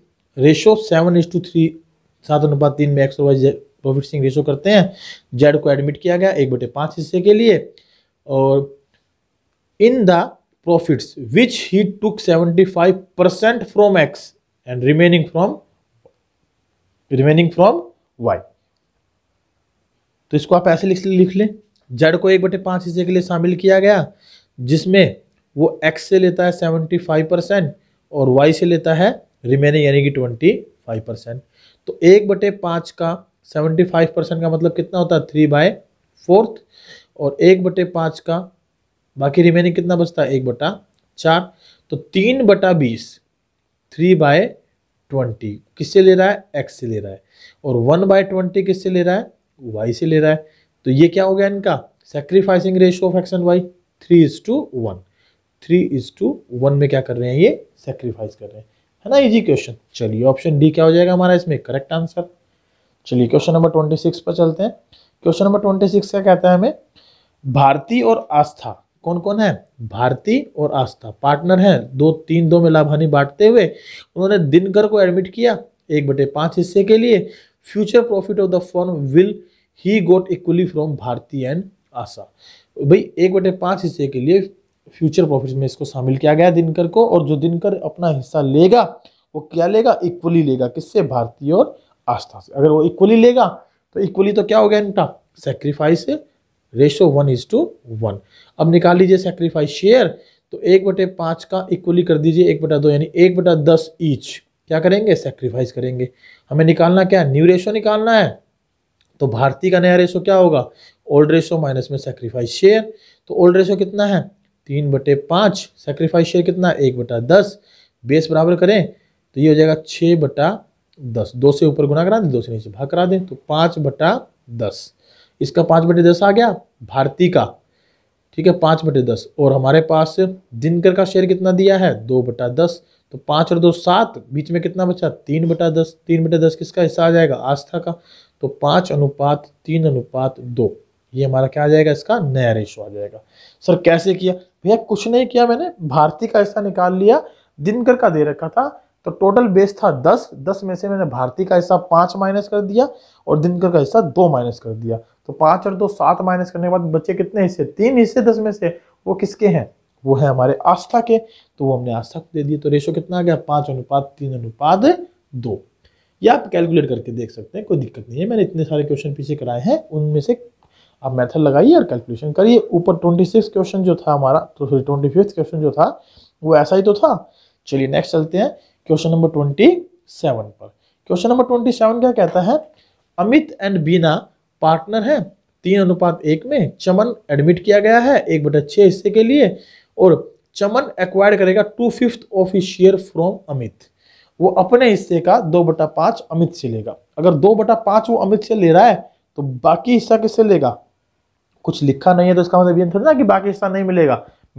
ratio seven is to three सात अनुपात तीन में एक्स और वाई प्रॉफिट सिंह रेशो करते हैं जेड को एडमिट किया गया एक बटे पाँच हिस्से के लिए और in the profits which he took seventy five percent from X and remaining from remaining from Y तो इसको आप ऐसे लिख लिख लें जेड को एक बटे पाँच हिस्से के लिए शामिल किया गया जिसमें वो एक्स से लेता है सेवेंटी फाइव परसेंट और वाई से लेता है रिमेनिंग यानी कि ट्वेंटी फाइव परसेंट तो एक बटे पाँच का सेवेंटी फाइव परसेंट का मतलब कितना होता है थ्री बाय फोर्थ और एक बटे पाँच का बाकी रिमेनिंग कितना बचता है एक बटा चार तो तीन बटा बीस थ्री बाय ट्वेंटी किससे ले रहा है एक्स से ले रहा है और वन बाय ट्वेंटी किससे ले रहा है वाई से ले रहा है तो ये क्या हो गया इनका sacrificing ratio of X and Y three is to one three is to one में क्या कर रहे हैं ये सेक्रीफाइस कर रहे हैं है ना इजी क्वेश्चन चलिए ऑप्शन डी क्या हो जाएगा हमारा इसमें करेक्ट आंसर चलिए क्वेश्चन नंबर ट्वेंटी सिक्स पर चलते हैं क्वेश्चन नंबर ट्वेंटी सिक्स क्या कहता है हमें भारती और आस्था कौन कौन है भारती और आस्था पार्टनर हैं दो तीन दो में लाभानी बांटते हुए उन्होंने दिनकर को एडमिट किया एक बटे पांच हिस्से के लिए future profit of the firm will he got equally from Bharti and Asha भाई एक बटे पाँच हिस्से के लिए फ्यूचर प्रॉफिट में इसको शामिल किया गया दिनकर को और जो दिनकर अपना हिस्सा लेगा वो क्या लेगा इक्वली लेगा किससे भारतीय और आस्था से अगर वो इक्वली लेगा तो इक्वली तो क्या हो गया इनका sacrifice ratio one is to one अब निकाल लीजिए सेक्रीफाइस शेयर तो एक बटे पाँच का इक्वली कर दीजिए एक बटा दो यानी एक बटा दस ईच क्या करेंगे सेक्रीफाइस करेंगे हमें निकालना क्या है न्यू रेशो निकालना है तो भारती का नया रेशो क्या होगा ओल्ड रेशो माइनस में सेक्रीफाइस शेयर तो ओल्ड रेशो कितना है तीन बटे पाँच सेक्रीफाइस शेयर कितना एक बटा दस बेस बराबर करें तो ये हो जाएगा छः बटा दस दो से ऊपर गुना करा दें दो से नीचे भाग करा दें तो पाँच बटा दस इसका पाँच बटे दस आ गया भारती का ठीक है पाँच बटे दस और हमारे पास दिनकर का शेयर कितना दिया है दो बटा दस तो पाँच और दो सात बीच में कितना बचा तीन बटा दस तीन बटे दस किसका हिस्सा आ जाएगा आस्था का तो पाँच अनुपात तीन अनुपात दो ये हमारा क्या आ जाएगा इसका नया रेशो आ जाएगा सर कैसे किया भैया कुछ नहीं किया मैंने भारती का हिस्सा निकाल लिया दिनकर का दे रखा था तो टोटल बेस था दस दस में से मैंने भारती का हिस्सा पाँच माइनस कर दिया और दिनकर का हिस्सा दो माइनस कर दिया तो पाँच और दो सात माइनस करने के बाद बचे कितने हिस्से तीन हिस्से दस में से वो किसके हैं वो है हमारे आस्था के तो वो हमने आस्था को दे दिए तो रेशो कितना आ गया पाँच अनुपात तीन अनुपात दो या आप कैलकुलेट करके देख सकते हैं कोई दिक्कत नहीं है मैंने इतने सारे क्वेश्चन पीछे कराए हैं उनमें से आप मेथड लगाइए और कैलकुलेशन करिए ऊपर ट्वेंटी सिक्स क्वेश्चन जो था हमारा तो सॉरी ट्वेंटी फिफ्थ क्वेश्चन जो था वो ऐसा ही तो था चलिए नेक्स्ट चलते हैं क्वेश्चन नंबर ट्वेंटी सेवन पर क्वेश्चन नंबर ट्वेंटी सेवन क्या कहता है अमित एंड बीना पार्टनर हैं तीन अनुपात एक में चमन एडमिट किया गया है एक बटा छः हिस्से के लिए और चमन एक्वायर करेगा two fifth of he share from Amit वो अपने हिस्से का दो बटा पाँच अमित से लेगा अगर दो बटा पाँच वो अमित से ले रहा है तो बाकी हिस्सा किससे लेगा कुछ लिखा नहीं है तो इसका मतलब ये थोड़ा ना कि बाकी हिस्सा नहीं मिलेगा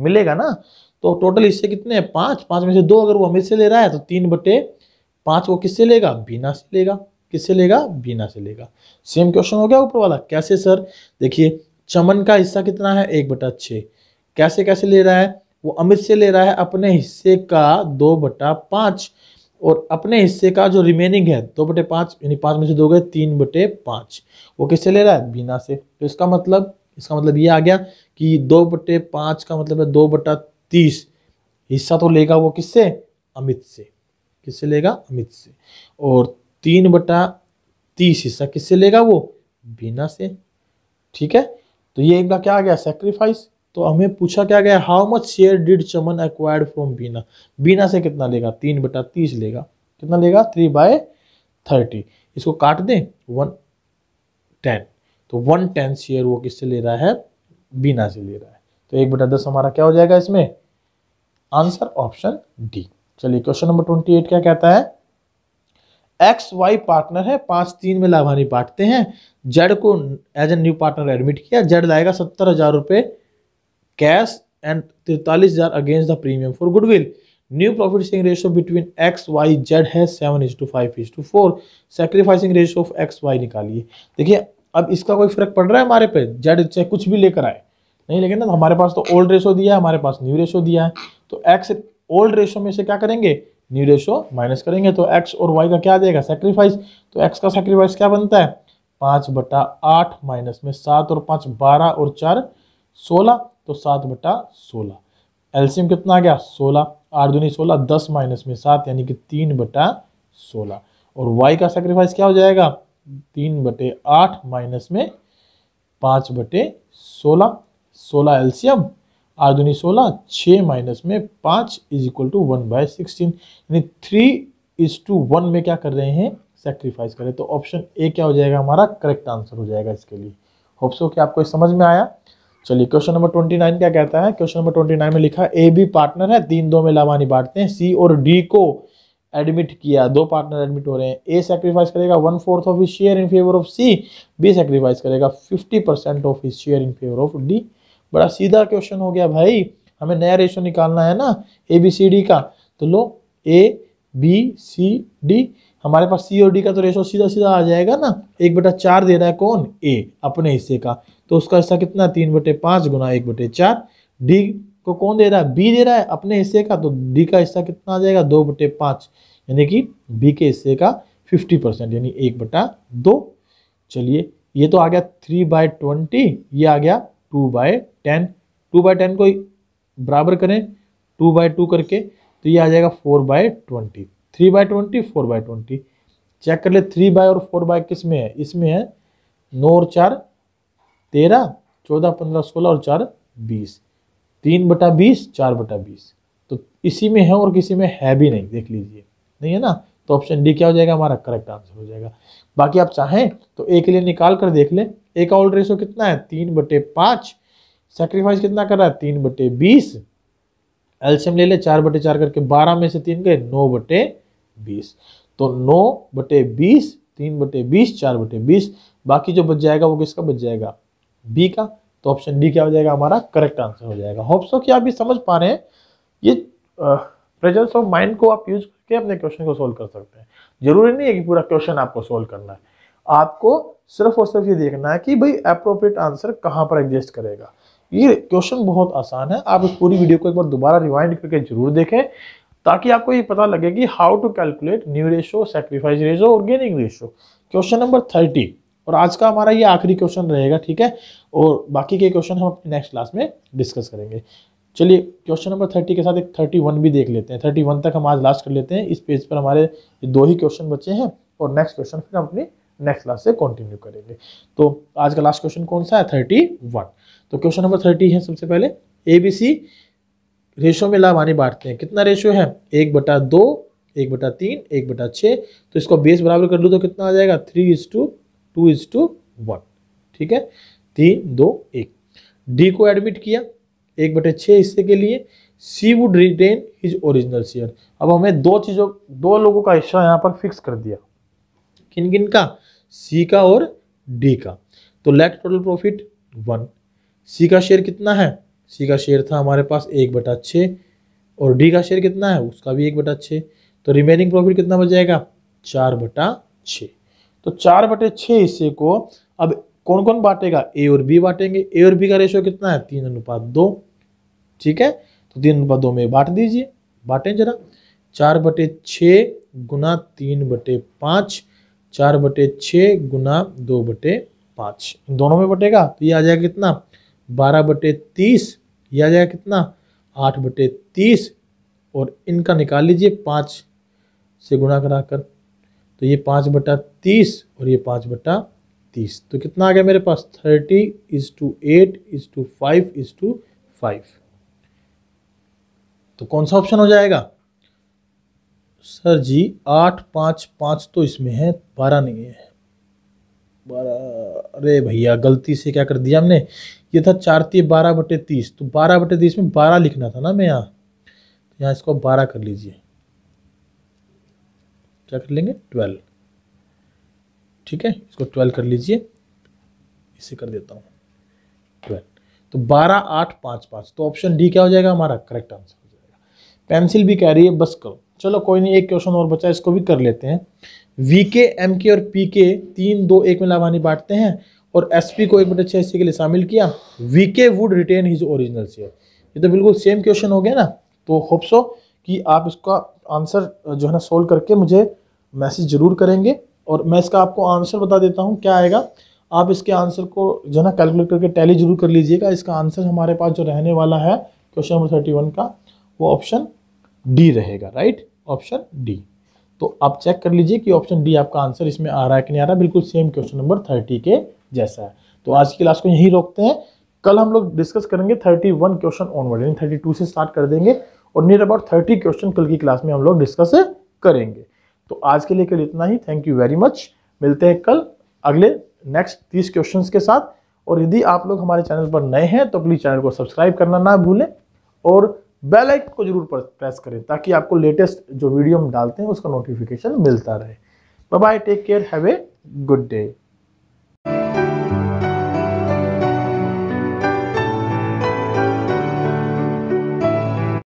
मिलेगा ना तो टोटल हिस्से कितने हैं पाँच पाँच में से दो अगर वो अमित से ले रहा है तो तीन बटे पाँच वो किससे लेगा बीना से लेगा किससे लेगा बीना से लेगा सेम क्वेश्चन हो गया ऊपर वाला कैसे सर देखिए चमन का हिस्सा कितना है एक बटा छः कैसे कैसे ले रहा है वो अमित से ले रहा है अपने हिस्से का दो बटा पाँच और अपने हिस्से का जो रिमेनिंग है दो बटे पाँच यानी पाँच में से दो गए तीन बटे पाँच वो किससे ले रहा है बीना से तो इसका मतलब इसका मतलब ये आ गया कि दो बट्टे पाँच का मतलब है दो बट्टा तीस हिस्सा तो लेगा वो किससे अमित से किससे लेगा अमित से और तीन बटा तीस हिस्सा किससे लेगा वो बीना से ठीक है तो ये इनका क्या आ गया सेक्रीफाइस तो हमें पूछा क्या गया how much share did Chaman acquired from Bina Bina से कितना लेगा तीन बटा तीस लेगा कितना लेगा थ्री बाय थर्टी इसको काट दें वन टेन तो वन टेन शेयर वो किससे ले रहा है बीना से ले रहा है तो एक बटा दस हमारा क्या हो जाएगा इसमें आंसर ऑप्शन डी चलिए क्वेश्चन नंबर ट्वेंटी एट क्या कहता है एक्स वाई पार्टनर है पांच तीन में लाभानी बांटते हैं जेड को as a new partner admit किया जेड लाएगा सत्तर हजार रुपए कैश एंड तिरतालीस हजार against the premium for goodwill new profit saving ratio between X Y Z है seven is to five is to four sacrificing ratio of X Y निकालिए देखिए अब इसका कोई फर्क पड़ रहा है हमारे पे जेड चाहे कुछ भी लेकर आए नहीं लेकिन ना हमारे पास तो ओल्ड रेशो दिया है हमारे पास न्यू रेशो दिया है तो एक्स ओल्ड रेशो में से क्या करेंगे न्यू रेशो माइनस करेंगे तो एक्स और वाई का क्या देगा सेक्रीफाइस तो एक्स का सेक्रीफाइस क्या बनता है पाँच बटा आठ माइनस में सात और पाँच बारह और चार सोलह तो सात बटा सोलह एल्सियम कितना आ गया सोलह आठ दूनी सोलह दस माइनस में सात यानी कि तीन बटा सोलह और वाई का सेक्रीफाइस क्या हो जाएगा तीन बटे आठ माइनस में पाँच बटे सोलह सोलह एल्सियम आधुनिक सोलह छः माइनस में पाँच is equal to one by sixteen यानी थ्री इज टू वन में क्या कर रहे हैं सेक्रीफाइस करें तो ऑप्शन ए क्या हो जाएगा हमारा करेक्ट आंसर हो जाएगा इसके लिए होप्सो कि आपको समझ में आया चलिए क्वेश्चन नंबर ट्वेंटी नाइन क्या कहता है क्वेश्चन नंबर ट्वेंटी नाइन में लिखा ए बी पार्टनर है तीन दो में लाभानी बांटते हैं सी और डी को एडमिट किया दो पार्टनर एडमिट हो रहे हैं ए सेक्रीफाइस करेगा one fourth of his share in favour of C B sacrifice करेगा fifty percent of his share in favour of D बड़ा सीधा क्वेश्चन हो गया भाई हमें नया रेशो निकालना है ना ए बी सी डी का तो लो ए बी सी डी हमारे पास सी और डी का तो रेशो सीधा सीधा आ जाएगा ना एक बटा चार दे रहा है कौन ए अपने हिस्से का तो उसका हिस्सा कितना तीन बटे पाँच गुना एक बटे चार डी को कौन दे रहा है बी दे रहा है अपने हिस्से का तो डी का हिस्सा कितना आ जाएगा दो बटे पाँच यानी कि बी के हिस्से का फिफ्टी परसेंट यानी एक बटा दो चलिए ये तो आ गया थ्री बाय ट्वेंटी ये आ गया two by ten two by ten को बराबर करें टू बाय टू करके तो ये आ जाएगा four by twenty three by twenty four by twenty check कर ले थ्री बाय और फोर बाय किस में है इसमें है नौ और चार तेरह चौदह पंद्रह सोलह और चार बीस तीन बटा बीस चार बटा बीस तो इसी में है और किसी में है भी नहीं देख लीजिए नहीं है ना तो ऑप्शन डी क्या हो जाएगा हमारा करेक्ट आंसर हो जाएगा बाकी आप चाहें तो ए के लिए निकाल कर देख लें ए का ऑल्ड रेशो कितना है तीन बटे पाँच सेक्रीफाइस कितना कर रहा है तीन बटे बीस एल्शियम ले ले चार बटे चार करके बारह में से तीन गए नौ बटे बीस तो नौ बटे बीस तीन बटे बीस चार बटे बीस बाकी जो बच जाएगा वो किसका बच जाएगा बी का तो ऑप्शन डी क्या हो जाएगा हमारा करेक्ट आंसर हो जाएगा होप्सो कि आप ये समझ पा रहे हैं ये प्रेजेंस ऑफ माइंड को आप यूज करके अपने क्वेश्चन को सोल्व कर सकते हैं जरूरी नहीं है कि पूरा क्वेश्चन आपको सोल्व करना है आपको सिर्फ और सिर्फ ये देखना है कि भाई अप्रोप्रिएट आंसर कहाँ पर एग्जिस्ट करेगा ये क्वेश्चन बहुत आसान है आप इस पूरी वीडियो को एक बार दोबारा रिवाइंड करके जरूर देखें ताकि आपको ये पता लगे कि how to calculate new ratio sacrifice ratio और gaining ratio question number thirty और आज का हमारा ये आखिरी क्वेश्चन रहेगा ठीक है और बाकी के क्वेश्चन हम अपने नेक्स्ट क्लास में डिस्कस करेंगे चलिए क्वेश्चन नंबर थर्टी के साथ एक थर्टी वन भी देख लेते हैं थर्टी वन तक हम आज लास्ट कर लेते हैं इस पेज पर हमारे दो ही क्वेश्चन बचे हैं और नेक्स्ट क्वेश्चन फिर हम अपनी नेक्स्ट क्लास से कंटिन्यू करेंगे तो आज का लास्ट क्वेश्चन कौन सा है थर्टी वन तो क्वेश्चन नंबर थर्टी है सबसे पहले ए बी सी रेशो में लाभानी बांटते हैं कितना रेशो है एक बटा दो एक बटा तीन एक बटा छः तो इसको बेस बराबर कर लूँ तो कितना आ जाएगा three is to two is to one ठीक है तीन दो एक डी को एडमिट किया एक बटे छः हिस्से के लिए C would retain his original share अब हमें दो चीज़ों दो लोगों का हिस्सा यहाँ पर फिक्स कर दिया किन किन का सी का और डी का तो let total profit one C का शेयर कितना है सी का शेयर था हमारे पास एक बटा छः और डी का शेयर कितना है उसका भी एक बटा छः तो रिमेनिंग प्रॉफिट कितना बच जाएगा चार बटा छः तो चार बटे छः हिस्से को अब कौन कौन बांटेगा ए और बी बांटेंगे ए और बी का रेशियो कितना है तीन अनुपात दो ठीक है तो तीन अनुपात दो में बांट दीजिए बांटें जरा चार बटे छः गुना तीन बटे पाँच चार बटे छः गुना दो बटे पाँच इन दोनों में बटेगा तो ये आ जाएगा कितना बारह बटे तीस ये आ जाएगा कितना आठ बटे तीस और इनका निकाल लीजिए पाँच से गुणा कर तो ये पाँच बटा तीस और ये पाँच बटा तीस तो कितना आ गया मेरे पास thirty is to eight is to five is to five तो कौन सा ऑप्शन हो जाएगा सर जी आठ पाँच पाँच तो इसमें है बारह नहीं है बारह अरे भैया गलती से क्या कर दिया हमने ये था चार तीन बारह बटे तीस तो बारह बटे तीस में बारह लिखना था ना मैं यहाँ तो यहाँ इसको बारह कर लीजिए क्या कर लेंगे ट्वेल्व ठीक है इसको ट्वेल्व कर लीजिए इसे कर देता हूँ ट्वेल्व तो बारह आठ पाँच पाँच तो ऑप्शन डी क्या हो जाएगा हमारा करेक्ट आंसर हो जाएगा पेंसिल भी कह रही है बस करो चलो कोई नहीं एक क्वेश्चन और बचा इसको भी कर लेते हैं वी के एम के और पी के तीन दो एक में लाभानी बांटते हैं और एस पी को एक बटे छः हिस्से के लिए शामिल किया वी के would retain his original share ये तो बिल्कुल सेम क्वेश्चन हो गया ना तो होप सो कि आप इसका आंसर जो है ना सोल्व करके मुझे मैसेज ज़रूर करेंगे और मैं इसका आपको आंसर बता देता हूँ क्या आएगा आप इसके आंसर को जो ना कैलकुलेट करके टैली जरूर कर लीजिएगा इसका आंसर हमारे पास जो रहने वाला है क्वेश्चन नंबर थर्टी वन का वो ऑप्शन डी रहेगा राइट ऑप्शन डी तो आप चेक कर लीजिए कि ऑप्शन डी आपका आंसर इसमें आ रहा है कि नहीं आ रहा बिल्कुल सेम क्वेश्चन नंबर थर्टी के जैसा है तो आज की क्लास को यहीं रोकते हैं कल हम लोग डिस्कस करेंगे थर्टी वन क्वेश्चन ऑनवर्ड यानी थर्टी टू से स्टार्ट कर देंगे और नियर अबाउट थर्टी क्वेश्चन कल की क्लास में हम लोग डिस्कस करेंगे तो आज के लिए कल इतना ही थैंक यू वेरी मच मिलते हैं कल अगले नेक्स्ट तीस क्वेश्चन के साथ और यदि आप लोग हमारे चैनल पर नए हैं तो प्लीज़ चैनल को सब्सक्राइब करना ना भूलें और बेल आइकन को जरूर प्रेस करें ताकि आपको लेटेस्ट जो वीडियो हम डालते हैं उसका नोटिफिकेशन मिलता रहे bye take care have a good day